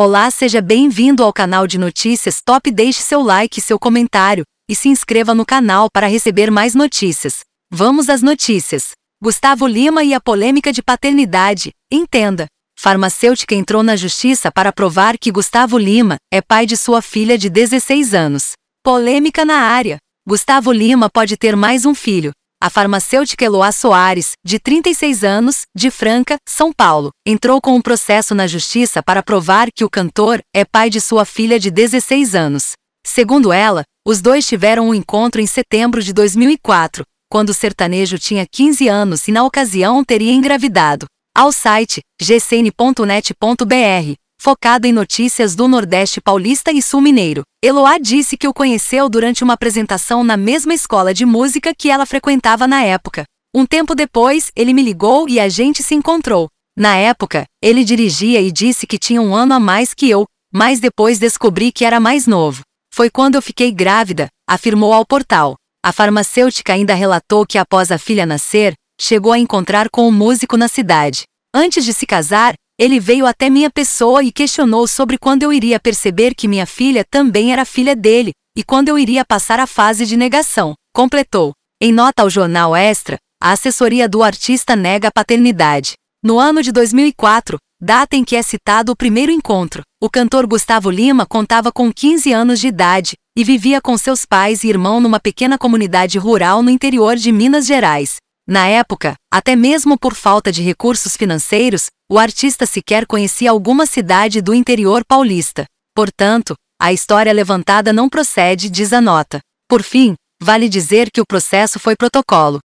Olá, seja bem-vindo ao canal de notícias top. Deixe seu like seu comentário e se inscreva no canal para receber mais notícias. Vamos às notícias. Gustavo Lima e a polêmica de paternidade. Entenda. Farmacêutica entrou na justiça para provar que Gustavo Lima é pai de sua filha de 16 anos. Polêmica na área. Gustavo Lima pode ter mais um filho, a farmacêutica Eloá Soares, de 36 anos, de Franca, São Paulo, entrou com um processo na justiça para provar que o cantor é pai de sua filha de 16 anos. Segundo ela, os dois tiveram um encontro em setembro de 2004, quando o sertanejo tinha 15 anos e na ocasião teria engravidado. Ao site gcn.net.br, focada em notícias do Nordeste Paulista e Sul Mineiro. Eloá disse que o conheceu durante uma apresentação na mesma escola de música que ela frequentava na época. Um tempo depois, ele me ligou e a gente se encontrou. Na época, ele dirigia e disse que tinha um ano a mais que eu, mas depois descobri que era mais novo. Foi quando eu fiquei grávida, afirmou ao portal. A farmacêutica ainda relatou que após a filha nascer, chegou a encontrar com o um músico na cidade. Antes de se casar, ele veio até minha pessoa e questionou sobre quando eu iria perceber que minha filha também era filha dele e quando eu iria passar a fase de negação, completou. Em nota ao jornal Extra, a assessoria do artista nega a paternidade. No ano de 2004, data em que é citado o primeiro encontro, o cantor Gustavo Lima contava com 15 anos de idade e vivia com seus pais e irmão numa pequena comunidade rural no interior de Minas Gerais. Na época, até mesmo por falta de recursos financeiros, o artista sequer conhecia alguma cidade do interior paulista. Portanto, a história levantada não procede, diz a nota. Por fim, vale dizer que o processo foi protocolo,